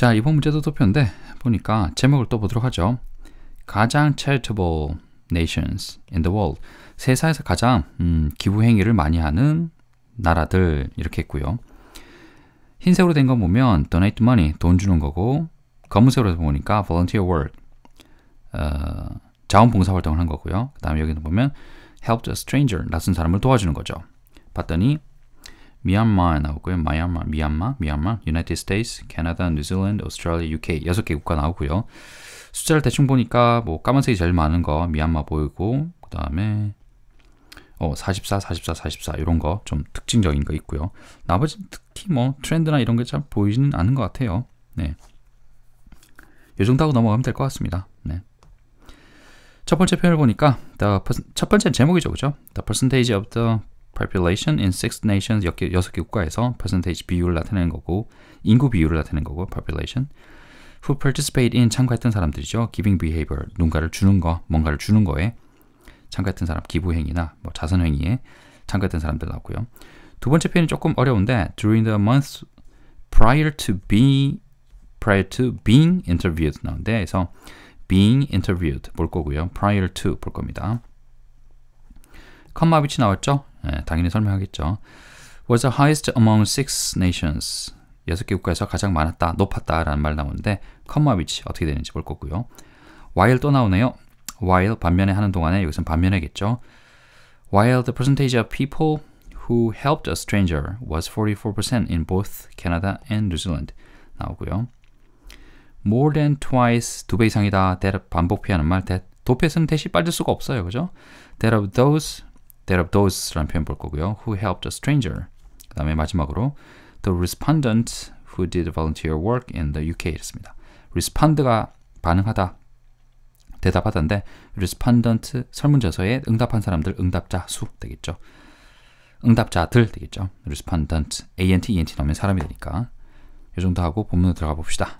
자, 이번 문제도 도표인데 보니까 제목을 또 보도록 하죠. 가장 charitable nations in the world. 세상에서 가장 음, 기부 행위를 많이 하는 나라들 이렇게 했고요. 흰색으로 된 거 보면 donate money, 돈 주는 거고 검은색으로 보니까 volunteer work, 어, 자원봉사 활동을 한 거고요. 그 다음에 여기는 보면 helped a stranger, 낯선 사람을 도와주는 거죠. 봤더니 미얀마 에 나오고요. 마얀마, 미얀마, 미얀마, United States, Canada, New Zealand, Australia, UK 여섯 개 국가 나오고요. 숫자를 대충 보니까 뭐 까만색이 제일 많은 거 미얀마 보이고 그다음에 어 44, 44, 44 이런 거 좀 특징적인 거 있고요. 나머지 특히 뭐 트렌드나 이런 게 참 보이지는 않은 것 같아요. 네. 요 정도 하고 넘어가면 될 것 같습니다. 네. 첫 번째 표현을 보니까 the, 첫 번째 제목이죠, 그죠? The percentage of the population in six nations 여섯 개 국가에서 percentage 비율을 나타내는 거고 인구 비율을 나타내는 거고 population who participate in 참가했던 사람들이죠. giving behavior 누군가를 주는 거, 뭔가를 주는 거에 참가했던 사람 기부 행위나 뭐 자선 행위에 참가했던 사람들 나왔고요. 두 번째 표현이 조금 어려운데 during the month prior to being prior to being interviewed 나오는데 그래서 being interviewed 볼 거고요. prior to 볼 겁니다. 컴마 위치 나왔죠? 예, 당연히 설명하겠죠. was the highest among six nations. 여섯 개 국가에서 가장 많았다, 높았다라는 말 나오는데 컴마 위치 어떻게 되는지 볼 거고요. while 또 나오네요. while 반면에 하는 동안에 여기서는 반면에겠죠. while the percentage of people who helped a stranger was 44% in both Canada and New Zealand 나오고요. more than twice 두 배 이상이다. that 반복 피하는 말 that 도피에서는 대시 빠질 수가 없어요. 그죠? that of those that of those라는 표현 볼 거고요. who helped a stranger. 그 다음에 마지막으로 the respondent who did volunteer work in the UK 이랬습니다. respond가 반응하다, 대답하다인데 respondent 설문조사에 응답한 사람들 응답자 수 되겠죠. 응답자들 되겠죠. respondent, ant, ent 나오면 사람이 되니까 이 정도 하고 본문으로 들어가 봅시다.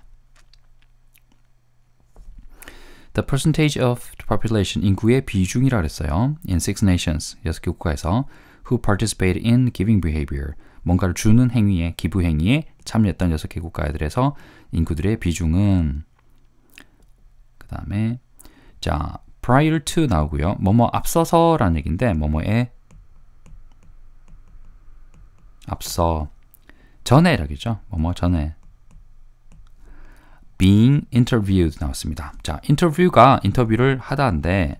the percentage of the population 인구의 비중이라 그랬어요. in six nations 여섯 국가에서 who participate in giving behavior 뭔가를 주는 행위에 기부 행위에 참여했던 여섯 개 국가들에서 인구들의 비중은 그 다음에 자 prior to 나오고요. 뭐뭐 앞서서라는 얘기데 뭐뭐에 앞서 전에라겠죠. 뭐뭐 전에 being interviewed 나왔습니다. 자, interview가 인터뷰를 하다인데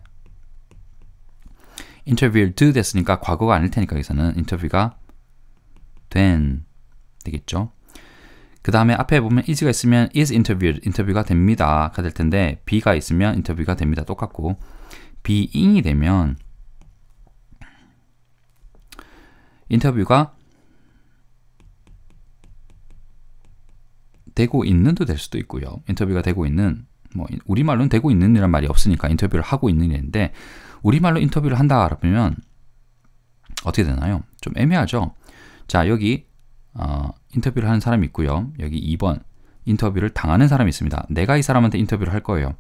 interviewed o 됐으니까 과거가 아닐 테니까 여기서는 i n t e r v i e w 가된 되겠죠. 그 다음에 앞에 보면 is가 있으면 is interviewed 인터뷰가 됩니다가 될 텐데 be가 있으면 인터뷰가 됩니다. 똑같고 being이 되면 인터뷰가 되고 있는도 될 수도 있고요. 인터뷰가 되고 있는 뭐 우리말로는 되고 있는이란 말이 없으니까 인터뷰를 하고 있는 인데 우리말로 인터뷰를 한다 그러면 어떻게 되나요? 좀 애매하죠. 자 여기 어, 인터뷰를 하는 사람이 있고요. 여기 2번 인터뷰를 당하는 사람이 있습니다. 내가 이 사람한테 인터뷰를 할 거예요.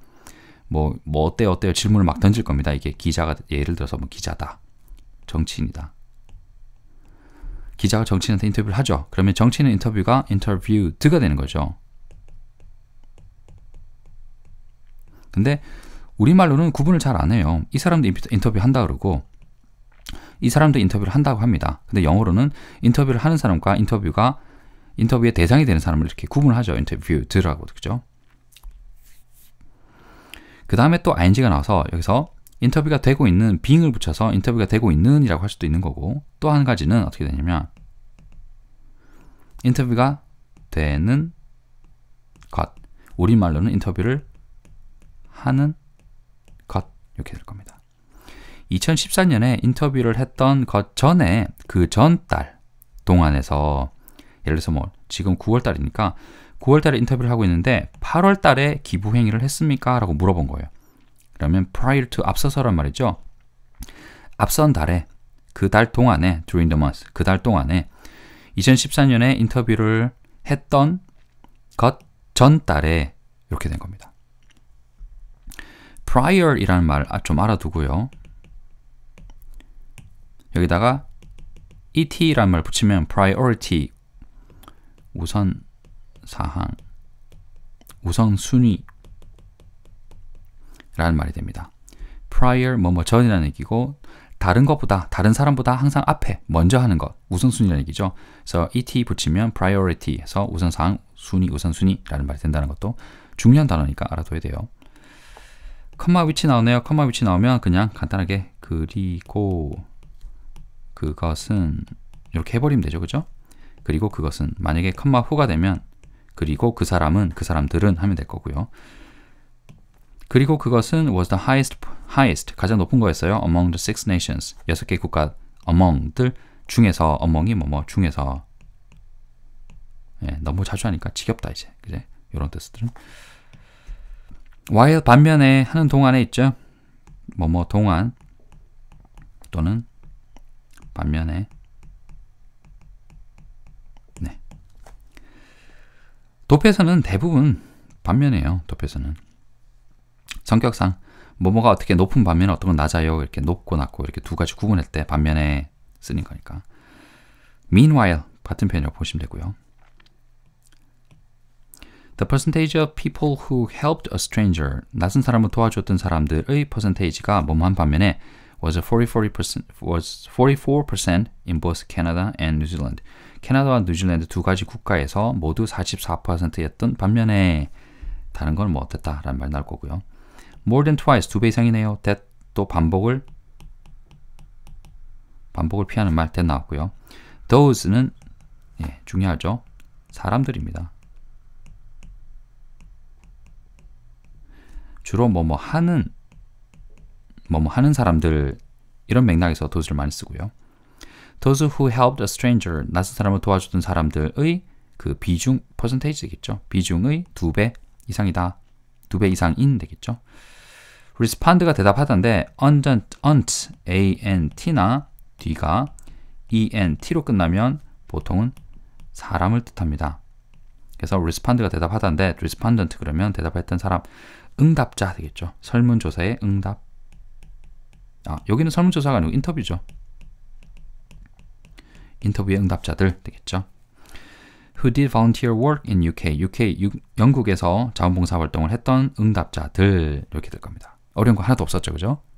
뭐, 뭐 어때요 어때요 질문을 막 던질 겁니다. 이게 기자가 예를 들어서 뭐 기자다, 정치인이다, 기자가 정치인한테 인터뷰를 하죠. 그러면 정치인의 인터뷰가 인터뷰드가 되는 거죠. 근데 우리말로는 구분을 잘 안 해요. 이 사람도 인터뷰 한다 그러고 이 사람도 인터뷰를 한다고 합니다. 근데 영어로는 인터뷰를 하는 사람과 인터뷰가 인터뷰의 대상이 되는 사람을 이렇게 구분을 하죠. 인터뷰드라고 그죠? 그 다음에 또 ing가 나와서 여기서 인터뷰가 되고 있는 빙을 붙여서 인터뷰가 되고 있는 이라고 할 수도 있는 거고 또 한 가지는 어떻게 되냐면 인터뷰가 되는 것 우리말로는 인터뷰를 하는 것 이렇게 될 겁니다 2014년에 인터뷰를 했던 것 전에 그 전달 동안에서 예를 들어서 뭐 지금 9월달이니까 9월달에 인터뷰를 하고 있는데 8월달에 기부 행위를 했습니까? 라고 물어본 거예요 그러면 prior to 앞서서란 말이죠. 앞선 달에 그 달 동안에 during the month 그 달 동안에 2014년에 인터뷰를 했던 것 전 달에 이렇게 된 겁니다. prior이라는 말좀 아, 알아두고요. 여기다가 et란 말 붙이면 priority 우선 사항 우선 순위 라는 말이 됩니다. prior 뭐뭐 뭐 전이라는 얘기고 다른 것보다 다른 사람보다 항상 앞에 먼저 하는 것 우선순위라는 얘기죠. 그래서 et 붙이면 priority에서 우선사 순위 우선순위라는 말이 된다는 것도 중요한 단어니까 알아둬야 돼요. 컴마 위치 나오네요. 컴마 위치 나오면 그냥 간단하게 그리고 그것은 이렇게 해버리면 되죠. 그죠? 그리고 그것은 만약에 컴마 후가 되면 그리고 그 사람은 그 사람들은 하면 될 거고요. 그리고 그것은 was the highest, highest 가장 높은 거였어요. among the six nations 여섯 개 국가 among들 중에서 among이 뭐 뭐 중에서 예, 너무 자주 하니까 지겹다 이제 그제 이런 뜻들은 while 반면에 하는 동안에 있죠. 뭐 뭐 동안 또는 반면에 네. 도표에서는 대부분 반면에요. 도표에서는 성격상 뭐뭐가 어떻게 높은 반면에 어떤 건 낮아요. 이렇게 높고 낮고 이렇게 두 가지 구분할 때 반면에 쓰는 거니까. Meanwhile 같은 표현이라고 보시면 되고요. The percentage of people who helped a stranger 낮은 사람을 도와줬던 사람들의 퍼센테이지가 뭐뭐한 반면에 was a 44% was 44% in both Canada and New Zealand. 캐나다와 뉴질랜드 두 가지 국가에서 모두 44%였던 반면에 다른 건 뭐 어땠다라는 말 나올 거고요. more than twice 두 배 이상이네요. that 또 반복을 반복을 피하는 말 that 나왔고요. those는 예, 중요하죠. 사람들입니다. 주로 뭐뭐 뭐 하는 뭐뭐 뭐 하는 사람들 이런 맥락에서 those를 많이 쓰고요. those who helped a stranger 낯선 사람을 도와주던 사람들의 그 비중 퍼센테이지겠죠. 비중의 두 배 이상이다. 두배 이상인 되겠죠. respond가 대답하던데 u n t unt, ant나 뒤가 ent로 끝나면 보통은 사람을 뜻합니다. 그래서 respond가 대답하던데 respondent 그러면 대답했던 사람 응답자 되겠죠. 설문조사의 응답. 아, 여기는 설문조사가 아니고 인터뷰죠. 인터뷰의 응답자들 되겠죠. who did volunteer work in UK, UK 영국에서 자원봉사 활동을 했던 응답자들 이렇게 될 겁니다. 어려운 거 하나도 없었죠, 그죠?